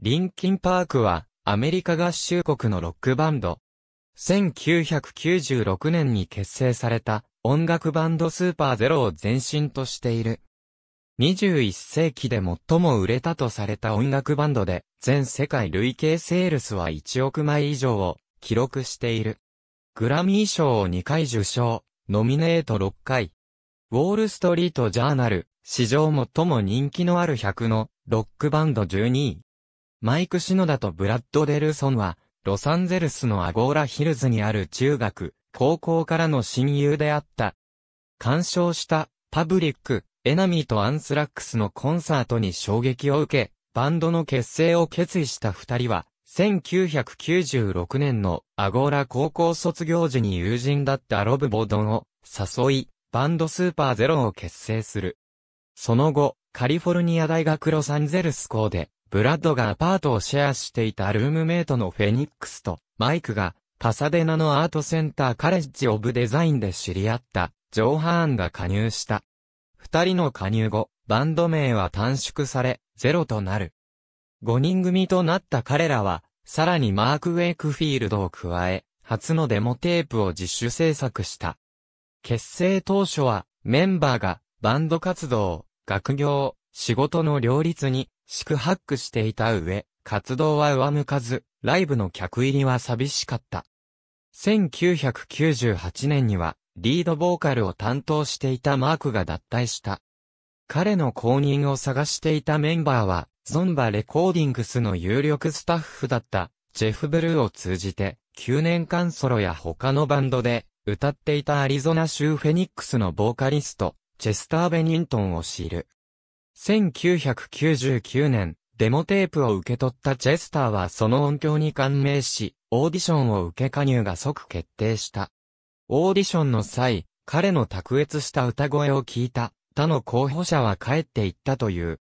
リンキンパークは、アメリカ合衆国のロックバンド。1996年に結成された、音楽バンドスーパーゼロを前身としている。21世紀で最も売れたとされた音楽バンドで、全世界累計セールスは1億枚以上を記録している。グラミー賞を2回受賞、ノミネート6回。ウォールストリートジャーナル、史上最も人気のある100のロックバンド12位。マイク・シノダとブラッド・デルソンは、ロサンゼルスのアゴーラヒルズにある中学、高校からの親友であった。鑑賞した、パブリック、エナミーとアンスラックスのコンサートに衝撃を受け、バンドの結成を決意した二人は、1996年のアゴーラ高校卒業時に友人だったロブ・ボドンを誘い、バンドスーパーゼロを結成する。その後、カリフォルニア大学ロサンゼルス校でブラッドがアパートをシェアしていたルームメイトのフェニックスと、マイクが、パサデナのアートセンターカレッジオブデザインで知り合った、ジョー・ハーンが加入した。二人の加入後、バンド名は短縮され、ゼロとなる。五人組となった彼らは、さらにマーク・ウェイクフィールドを加え、初のデモテープを自主制作した。結成当初は、メンバーが、バンド活動、学業、仕事の両立に、宿泊していた上、活動は上向かず、ライブの客入りは寂しかった。1998年には、リードボーカルを担当していたマークが脱退した。彼の後任を探していたメンバーは、ゾンバレコーディングスの有力スタッフだった、ジェフ・ブルーを通じて、9年間ソロや他のバンドで、歌っていたアリゾナ州フェニックスのボーカリスト、チェスター・ベニントンを知る。1999年、デモテープを受け取ったチェスターはその音響に感銘し、オーディションを受け加入が即決定した。オーディションの際、彼の卓越した歌声を聞いた他の候補者は帰っていったという。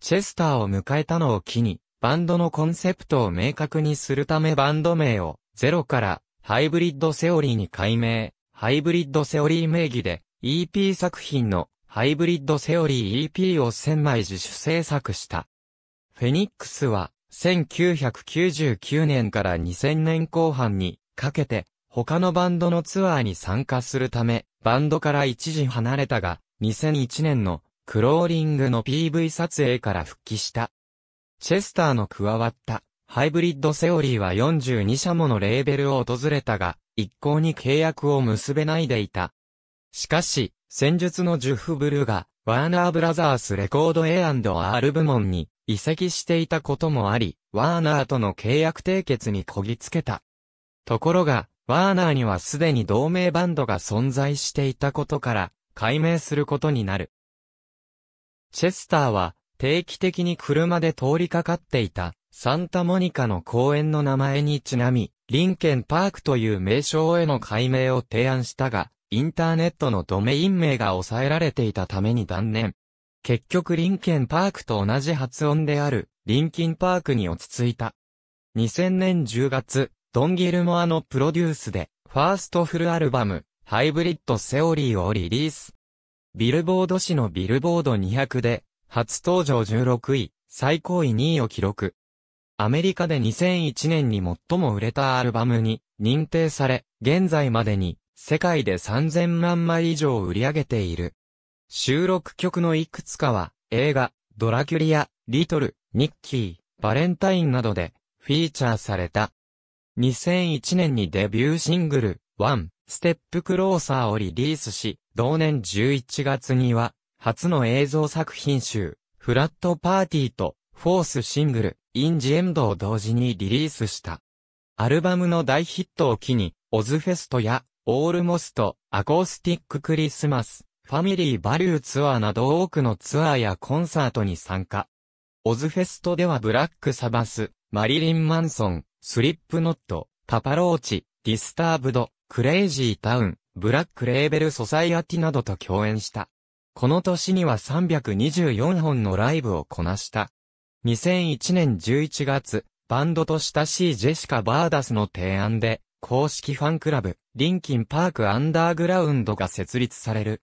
チェスターを迎えたのを機に、バンドのコンセプトを明確にするためバンド名をゼロからハイブリッドセオリーに改名、ハイブリッドセオリー名義で EP 作品のハイブリッドセオリー EP を1000枚自主制作した。フェニックスは、1999年から2000年後半にかけて、他のバンドのツアーに参加するため、バンドから一時離れたが、2001年のクローリングの PV 撮影から復帰した。チェスターの加わったハイブリッドセオリーは42社ものレーベルを訪れたが、一向に契約を結べないでいた。しかし、戦術のジュフブルが、ワーナーブラザースレコード A&R 部門に移籍していたこともあり、ワーナーとの契約締結にこぎつけた。ところが、ワーナーにはすでに同盟バンドが存在していたことから、解明することになる。チェスターは、定期的に車で通りかかっていた、サンタモニカの公園の名前にちなみ、リンケンパークという名称への解明を提案したが、インターネットのドメイン名が抑えられていたために断念。結局リンケンパークと同じ発音である、リンキンパークに落ち着いた。2000年10月、ドン・ギルモアのプロデュースで、ファーストフルアルバム、ハイブリッド・セオリーをリリース。ビルボード誌のビルボード200で、初登場16位、最高位2位を記録。アメリカで2001年に最も売れたアルバムに認定され、現在までに世界で3000万枚以上売り上げている。収録曲のいくつかは、映画、ドラキュリア、リトル、ニッキー、バレンタインなどで、フィーチャーされた。2001年にデビューシングル、ワン、ステップクローサーをリリースし、同年11月には、初の映像作品集、フラットパーティーと、フォースシングル、インジエンドを同時にリリースした。アルバムの大ヒットを機に、オズフェストやオールモスト、アコースティッククリスマス、ファミリーバリューツアーなど多くのツアーやコンサートに参加。オズフェストではブラックサバス、マリリン・マンソン、スリップノット、パパローチ、ディスターブド、クレイジータウン、ブラックレーベル・ソサイアティなどと共演した。この年には324本のライブをこなした。2001年11月、バンドと親しいジェシカ・バーダスの提案で、公式ファンクラブ、リンキンパークアンダーグラウンドが設立される。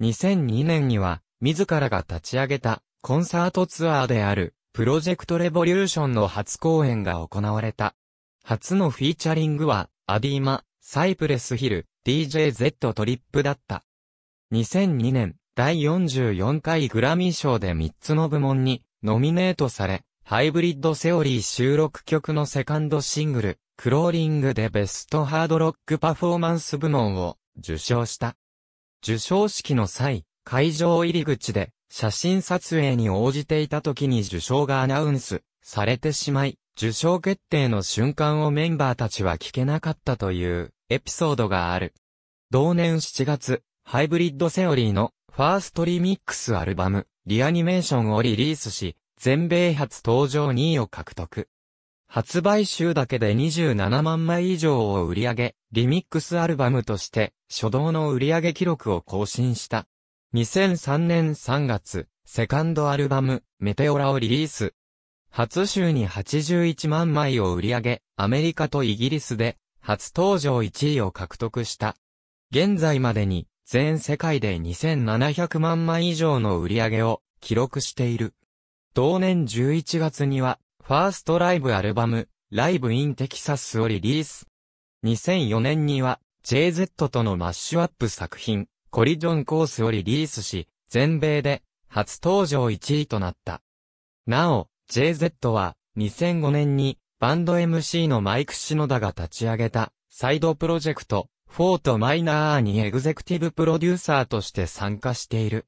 2002年には、自らが立ち上げた、コンサートツアーである、プロジェクトレボリューションの初公演が行われた。初のフィーチャリングは、アディーマ、サイプレスヒル、DJZ トリップだった。2002年、第44回グラミー賞で3つの部門にノミネートされ、ハイブリッドセオリー収録曲のセカンドシングル、クローリングでベストハードロックパフォーマンス部門を受賞した。受賞式の際、会場入り口で写真撮影に応じていた時に受賞がアナウンスされてしまい、受賞決定の瞬間をメンバーたちは聞けなかったというエピソードがある。同年7月、ハイブリッドセオリーのファーストリミックスアルバム、リアニメーションをリリースし、全米初登場2位を獲得。発売週だけで27万枚以上を売り上げ、リミックスアルバムとして、初動の売り上げ記録を更新した。2003年3月、セカンドアルバム、メテオラをリリース。初週に81万枚を売り上げ、アメリカとイギリスで、初登場1位を獲得した。現在までに、全世界で2700万枚以上の売り上げを記録している。同年11月にはファーストライブアルバム、ライブインテキサスをリリース。2004年には、JZ とのマッシュアップ作品、コリジョンコースをリリースし、全米で、初登場1位となった。なお、JZ は、2005年に、バンド MC のマイク・シノダが立ち上げた、サイドプロジェクト、フォート・マイナーにエグゼクティブプロデューサーとして参加している。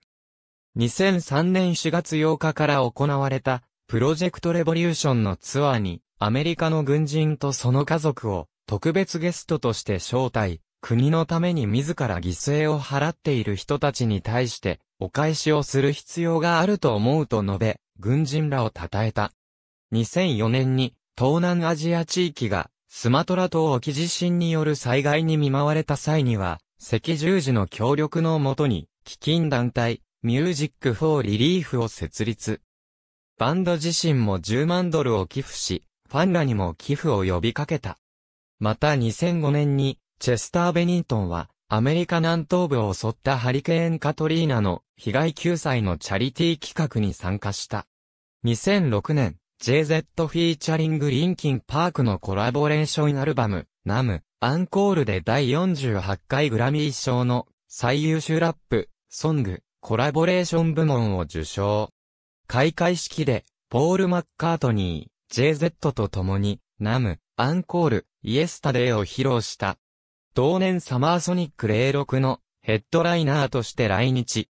2003年4月8日から行われた、プロジェクトレボリューションのツアーに、アメリカの軍人とその家族を、特別ゲストとして招待、国のために自ら犠牲を払っている人たちに対して、お返しをする必要があると思うと述べ、軍人らを称えた。2004年に、東南アジア地域が、スマトラ島沖地震による災害に見舞われた際には、赤十字の協力のもとに、基金団体、ミュージック・フォー・リリーフを設立。バンド自身も10万ドルを寄付し、ファンらにも寄付を呼びかけた。また2005年に、チェスター・ベニントンは、アメリカ南東部を襲ったハリケーン・カトリーナの被害救済のチャリティー企画に参加した。2006年、JZ フィーチャリング・リンキン・パークのコラボレーションアルバム、ナム、アンコールで第48回グラミー賞の最優秀ラップ、ソング、コラボレーション部門を受賞。開会式で、ポール・マッカートニー、JZ と共に、ナム、アンコール、イエスタデーを披露した。同年サマーソニック06のヘッドライナーとして来日。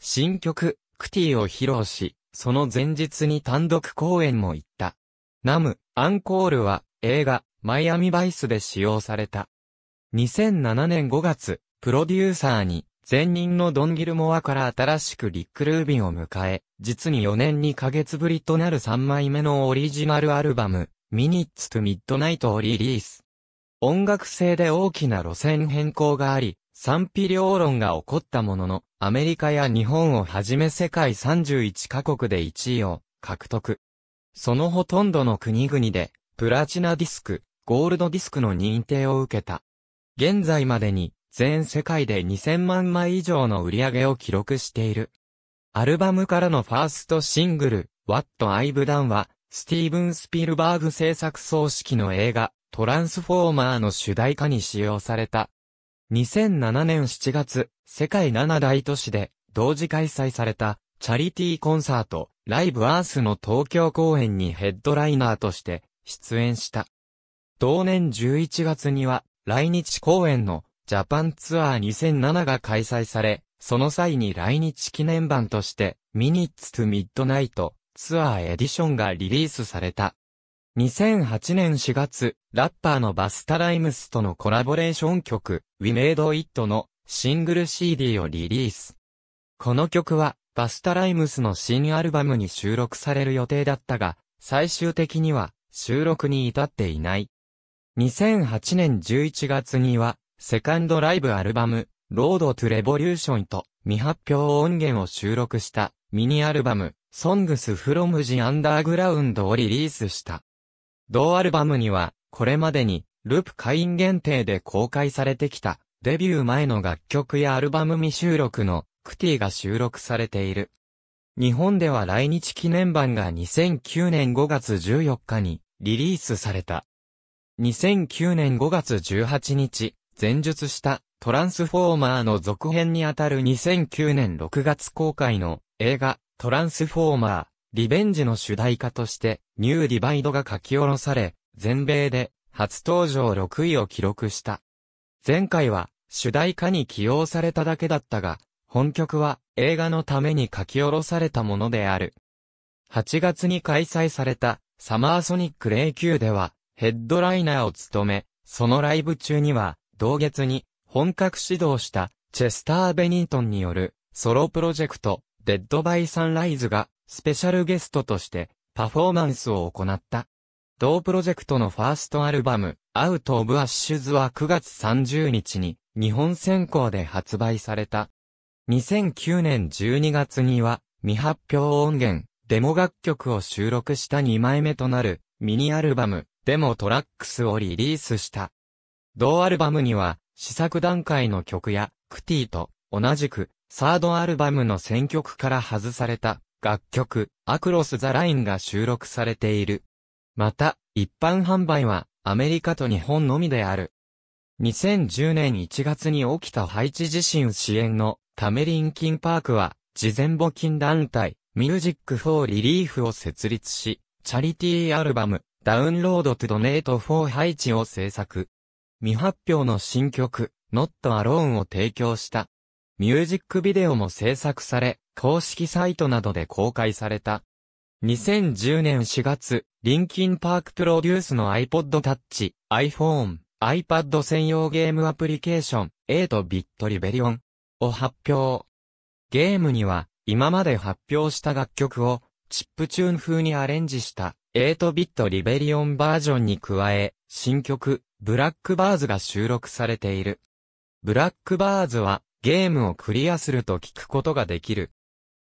新曲、クティを披露し、その前日に単独公演も行った。ナム、アンコールは映画、マイアミバイスで使用された。2007年5月、プロデューサーに前任のドン・ギルモアから新しくリック・ルービンを迎え、実に4年2ヶ月ぶりとなる3枚目のオリジナルアルバム、ミニッツ・トゥ・ミッドナイトをリリース。音楽性で大きな路線変更があり、賛否両論が起こったものの、アメリカや日本をはじめ世界31カ国で1位を獲得。そのほとんどの国々で、プラチナディスク、ゴールドディスクの認定を受けた。現在までに全世界で2000万枚以上の売り上げを記録している。アルバムからのファーストシングル、What I've Done は、スティーブン・スピルバーグ制作葬式の映画、トランスフォーマーの主題歌に使用された。2007年7月、世界7大都市で、同時開催された、チャリティーコンサート、ライブアースの東京公演にヘッドライナーとして、出演した。同年11月には、来日公演の、ジャパンツアー2007が開催され、その際に来日記念版として、ミニッツ・とミッドナイト、ツアーエディションがリリースされた。2008年4月、ラッパーのバスタライムスとのコラボレーション曲、We Made It のシングル CD をリリース。この曲は、バスタライムスの新アルバムに収録される予定だったが、最終的には収録に至っていない。2008年11月には、セカンドライブアルバム、ロードトゥレボリューションと未発表音源を収録したミニアルバム、ソングスフロムジアンダーグラウンドをリリースした。同アルバムには、これまでに、ループ会員限定で公開されてきた、デビュー前の楽曲やアルバム未収録の、クティが収録されている。日本では来日記念版が2009年5月14日にリリースされた。2009年5月18日、前述したトランスフォーマーの続編にあたる2009年6月公開の映画トランスフォーマーリベンジの主題歌としてニューディバイドが書き下ろされ全米で初登場6位を記録した。前回は主題歌に起用されただけだったが本曲は映画のために書き下ろされたものである。8月に開催されたサマーソニック09ではヘッドライナーを務め、そのライブ中には同月に本格始動したチェスター・ベニートンによるソロプロジェクトデッド・バイ・サンライズがスペシャルゲストとしてパフォーマンスを行った。同プロジェクトのファーストアルバム、アウト・オブ・アッシュズは9月30日に日本先行で発売された。2009年12月には未発表音源、デモ楽曲を収録した2枚目となるミニアルバム、デモトラックスをリリースした。同アルバムには、試作段階の曲や、クティと同じく、サードアルバムの選曲から外された楽曲、アクロス・ザ・ラインが収録されている。また、一般販売は、アメリカと日本のみである。2010年1月に起きたハイチ地震支援のためリンキンパークは、事前募金団体、ミュージック・フォー・リリーフを設立し、チャリティーアルバム、ダウンロード・トゥ・ドネート・フォー・ハイチを制作。未発表の新曲、Not Alone を提供した。ミュージックビデオも制作され、公式サイトなどで公開された。2010年4月、リンキンパークプロデュースの iPod Touch、iPhone、iPad 専用ゲームアプリケーション、8ビットリベリオンを発表。ゲームには、今まで発表した楽曲を、チップチューン風にアレンジした8ビットリベリオンバージョンに加え、新曲、ブラックバーズが収録されている。ブラックバーズは、ゲームをクリアすると聞くことができる。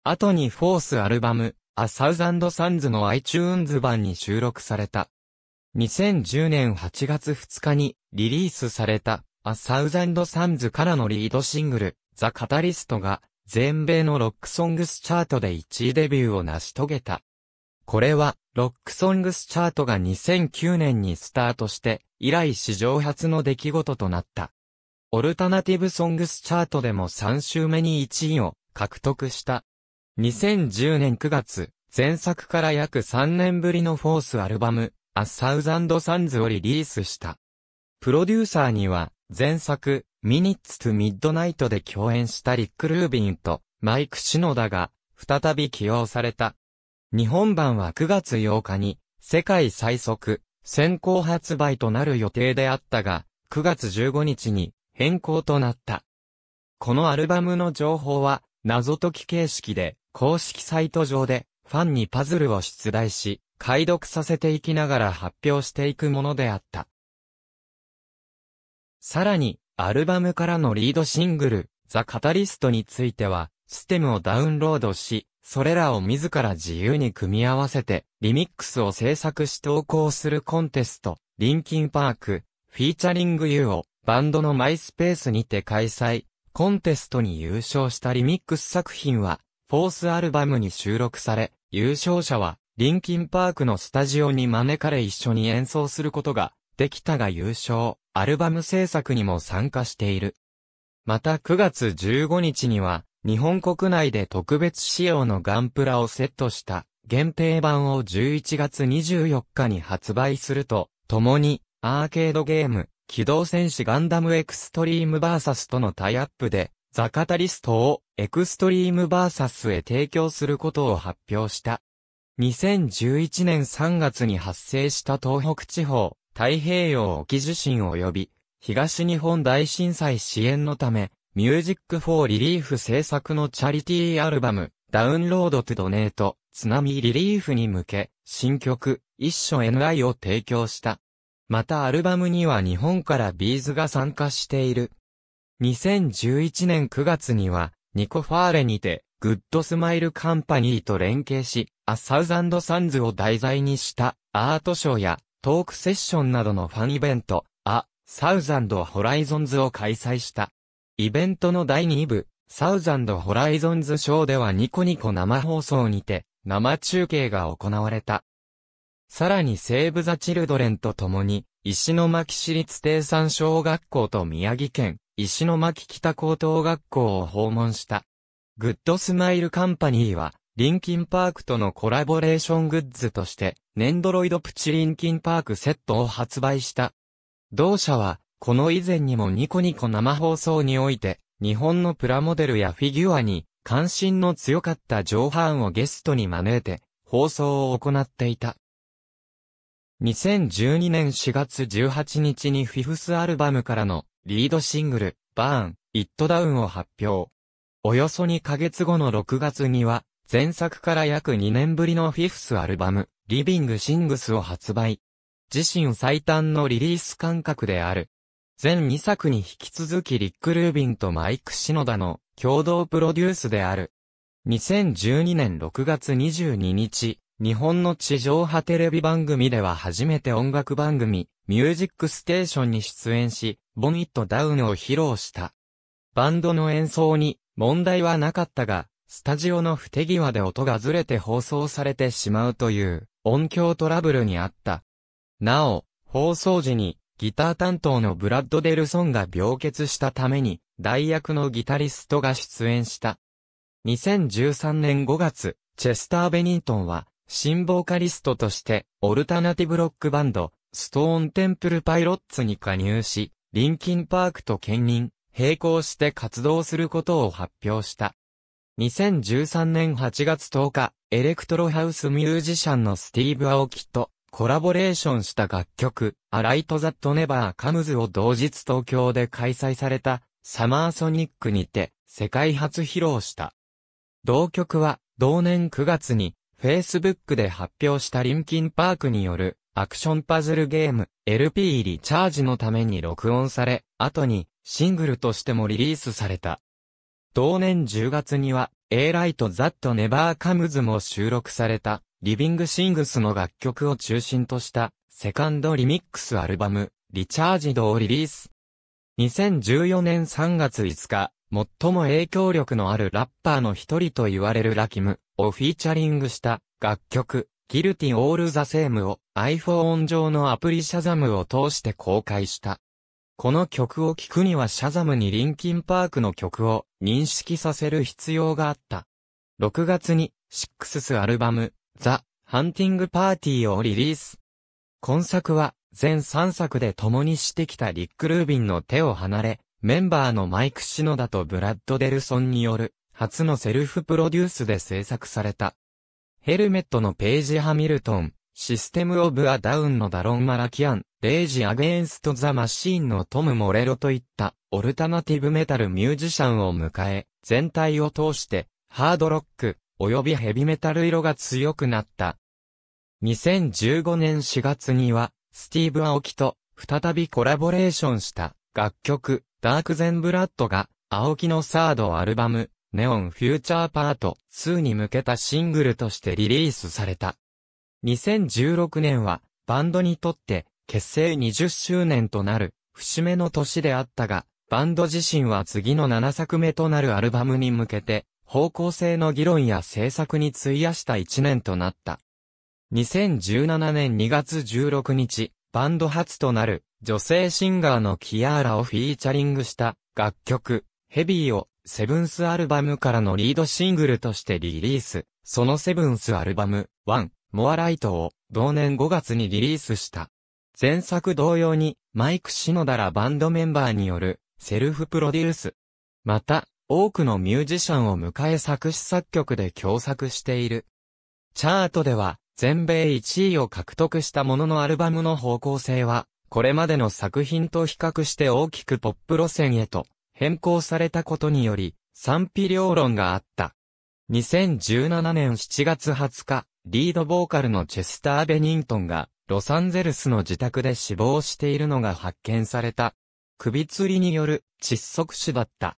後にフォースアルバム、アサウザンドサンズの iTunes 版に収録された。2010年8月2日にリリースされたアサウザンドサンズからのリードシングル、ザ・カタリストが全米のロックソングスチャートで1位デビューを成し遂げた。これは、ロックソングスチャートが2009年にスタートして、以来史上初の出来事となった。オルタナティブソングスチャートでも3週目に1位を獲得した。2010年9月、前作から約3年ぶりのフォースアルバム、アサウザンドサンズ s をリリースした。プロデューサーには、前作、ミニッツとミッドナイトで共演したリック・ルービンと、マイク・シノダが、再び起用された。日本版は9月8日に、世界最速、先行発売となる予定であったが、9月15日に変更となった。このアルバムの情報は、謎解き形式で、公式サイト上で、ファンにパズルを出題し、解読させていきながら発表していくものであった。さらに、アルバムからのリードシングル、ザ・カタリストについては、ステムをダウンロードし、それらを自ら自由に組み合わせて、リミックスを制作し投稿するコンテスト、リンキンパーク、フィーチャリング U をバンドのマイスペースにて開催。コンテストに優勝したリミックス作品は、フォースアルバムに収録され、優勝者は、リンキンパークのスタジオに招かれ一緒に演奏することが、できたが優勝、アルバム制作にも参加している。また9月15日には、日本国内で特別仕様のガンプラをセットした限定版を11月24日に発売すると、共にアーケードゲーム、機動戦士ガンダムエクストリームバーサスとのタイアップで、ザカタリストをエクストリームバーサスへ提供することを発表した。2011年3月に発生した東北地方、太平洋沖地震及び、東日本大震災支援のため、ミュージックフォーリリーフ制作のチャリティーアルバム、ダウンロードトゥドネート、津波リリーフに向け、新曲、一緒 NI を提供した。またアルバムには日本からビーズが参加している。2011年9月には、ニコファーレにて、グッドスマイルカンパニーと連携し、アサウザンドサンズを題材にしたアートショーやトークセッションなどのファンイベント、ア・サウザンドホライゾンズを開催した。イベントの第2部、サウザンドホライゾンズショーではニコニコ生放送にて、生中継が行われた。さらにセーブザチルドレンと共に、石巻市立低山小学校と宮城県、石巻北高等学校を訪問した。グッドスマイルカンパニーは、リンキンパークとのコラボレーショングッズとして、ネンドロイドプチリンキンパークセットを発売した。同社は、この以前にもニコニコ生放送において、日本のプラモデルやフィギュアに関心の強かったジョーハーンをゲストに招いて放送を行っていた。2012年4月18日にフィフスアルバムからのリードシングル、バーン、イットダウンを発表。およそ2ヶ月後の6月には、前作から約2年ぶりのフィフスアルバム、リビングシングスを発売。自身最短のリリース間隔である、全2作に引き続きリック・ルービンとマイク・シノダの共同プロデュースである。2012年6月22日、日本の地上波テレビ番組では初めて音楽番組、ミュージックステーションに出演し、ボニットダウンを披露した。バンドの演奏に問題はなかったが、スタジオの不手際で音がずれて放送されてしまうという音響トラブルにあった。なお、放送時にギター担当のブラッド・デルソンが病欠したために、代役のギタリストが出演した。2013年5月、チェスター・ベニントンは、新ボーカリストとして、オルタナティブロックバンド、ストーン・テンプル・パイロッツに加入し、リンキン・パークと兼任、並行して活動することを発表した。2013年8月10日、エレクトロハウスミュージシャンのスティーブ・アオキと、コラボレーションした楽曲、アライトザットネバーカムズを同日東京で開催されたサマーソニックにて世界初披露した。同曲は同年9月に Facebook で発表したリンキンパークによるアクションパズルゲーム LP リチャージのために録音され、後にシングルとしてもリリースされた。同年10月には A ライトザットネバーカムズも収録された。リビングシングスの楽曲を中心としたセカンドリミックスアルバム、リチャージドをリリース。2014年3月5日、最も影響力のあるラッパーの一人と言われるラキムをフィーチャリングした楽曲、ギルティオールザセームを iPhone 上のアプリシャザムを通して公開した。この曲を聴くにはシャザムにリンキンパークの曲を認識させる必要があった。6月に、シックススアルバム、ザ・ハンティングパーティーをリリース。今作は、全3作で共にしてきたリック・ルービンの手を離れ、メンバーのマイク・シノダとブラッド・デルソンによる、初のセルフプロデュースで制作された。ヘルメットのページ・ハミルトン、システム・オブ・ア・ダウンのダロン・マラキアン、レイジ・アゲンスト・ザ・マシーンのトム・モレロといった、オルタナティブメタルミュージシャンを迎え、全体を通して、ハードロック、及びヘビメタル色が強くなった。2015年4月には、スティーブ・アオキと再びコラボレーションした楽曲、ダークゼンブラッドが、青木のサードアルバム、ネオンフューチャーパート2に向けたシングルとしてリリースされた。2016年は、バンドにとって、結成20周年となる、節目の年であったが、バンド自身は次の7作目となるアルバムに向けて、方向性の議論や政策に費やした1年となった。2017年2月16日、バンド初となる女性シンガーのキアーラをフィーチャリングした楽曲、ヘビーをセブンスアルバムからのリードシングルとしてリリース、そのセブンスアルバム、ワン、モアライトを同年5月にリリースした。前作同様に、マイク・シノダらバンドメンバーによるセルフプロデュース。また、多くのミュージシャンを迎え作詞作曲で共作している。チャートでは、全米1位を獲得したもののアルバムの方向性は、これまでの作品と比較して大きくポップ路線へと変更されたことにより、賛否両論があった。2017年7月20日、リードボーカルのチェスター・ベニントンが、ロサンゼルスの自宅で死亡しているのが発見された。首吊りによる窒息死だった。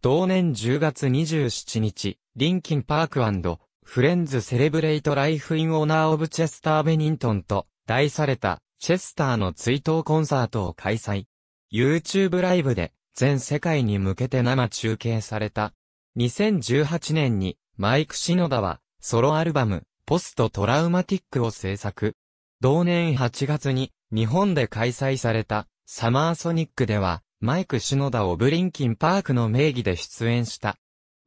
同年10月27日、リンキンパークフレンズセレブレイトライフインオナーオブチェスター・ベニントンと題されたチェスターの追悼コンサートを開催。YouTube ライブで全世界に向けて生中継された。2018年にマイク・シノダはソロアルバムポストトラウマティックを制作。同年8月に日本で開催されたサマーソニックではマイク・シノダをブリンキン・パークの名義で出演した。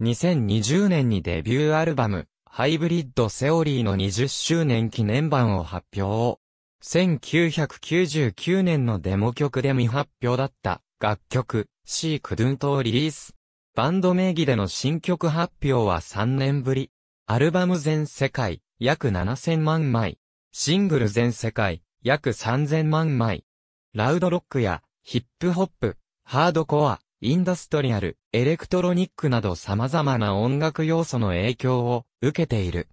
2020年にデビューアルバム、ハイブリッド・セオリーの20周年記念版を発表。1999年のデモ曲で未発表だった楽曲、シーク・ドゥントをリリース。バンド名義での新曲発表は3年ぶり。アルバム全世界、約7000万枚。シングル全世界、約3000万枚。ラウドロックやヒップホップ、ハードコア、インダストリアル、エレクトロニックなど様々な音楽要素の影響を受けている。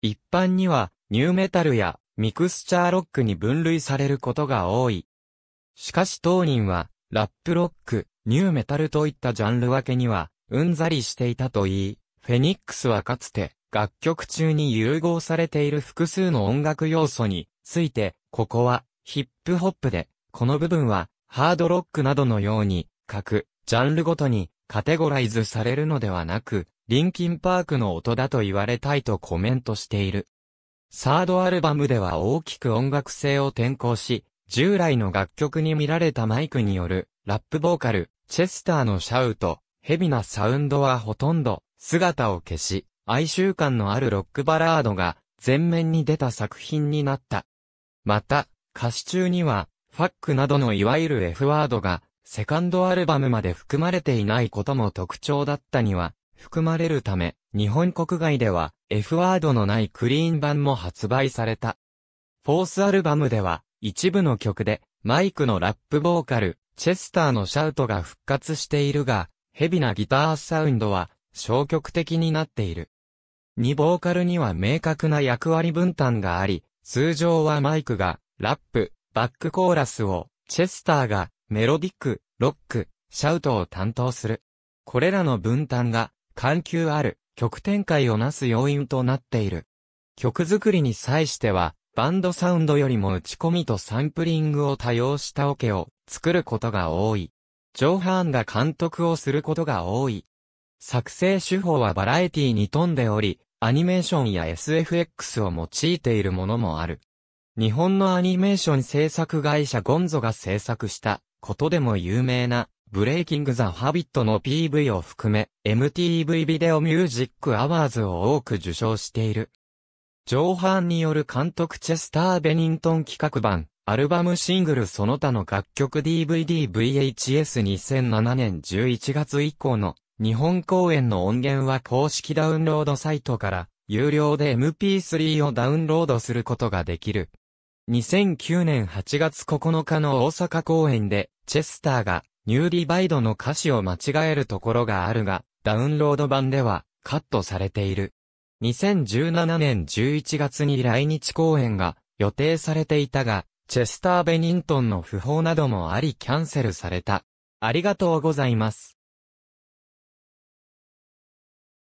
一般には、ニューメタルやミクスチャーロックに分類されることが多い。しかし当人は、ラップロック、ニューメタルといったジャンル分けには、うんざりしていたといい、フェニックスはかつて、楽曲中に融合されている複数の音楽要素について、ここはヒップホップで、この部分はハードロックなどのように、各、ジャンルごとに、カテゴライズされるのではなく、リンキンパークの音だと言われたいとコメントしている。サードアルバムでは大きく音楽性を転向し、従来の楽曲に見られたマイクによる、ラップボーカル、チェスターのシャウト、ヘビなサウンドはほとんど、姿を消し、哀愁感のあるロックバラードが、前面に出た作品になった。また、歌詞中には、ファックなどのいわゆる F ワードが、セカンドアルバムまで含まれていないことも特徴だったには、含まれるため、日本国外では F ワードのないクリーン版も発売された。フォースアルバムでは、一部の曲で、マイクのラップボーカル、チェスターのシャウトが復活しているが、ヘビなギターサウンドは、消極的になっている。2ボーカルには明確な役割分担があり、通常はマイクが、ラップ、バックコーラスを、チェスターが、メロディック、ロック、シャウトを担当する。これらの分担が、緩急ある、曲展開をなす要因となっている。曲作りに際しては、バンドサウンドよりも打ち込みとサンプリングを多用したオケを作ることが多い。ジョーハーンが監督をすることが多い。作成手法はバラエティに富んでおり、アニメーションや SFX を用いているものもある。日本のアニメーション制作会社ゴンゾが制作したことでも有名なブレイキング・ザ・ハビットの PV を含め MTV ビデオミュージック・アワーズを多く受賞している。上半による監督チェスター・ベニントン企画版、アルバムシングルその他の楽曲 DVDVHS2007 年11月以降の日本公演の音源は公式ダウンロードサイトから有料で MP3 をダウンロードすることができる。2009年8月9日の大阪公演で、チェスターが、ニューディバイドの歌詞を間違えるところがあるが、ダウンロード版では、カットされている。2017年11月に来日公演が予定されていたが、チェスター・ベニントンの訃報などもありキャンセルされた。ありがとうございます。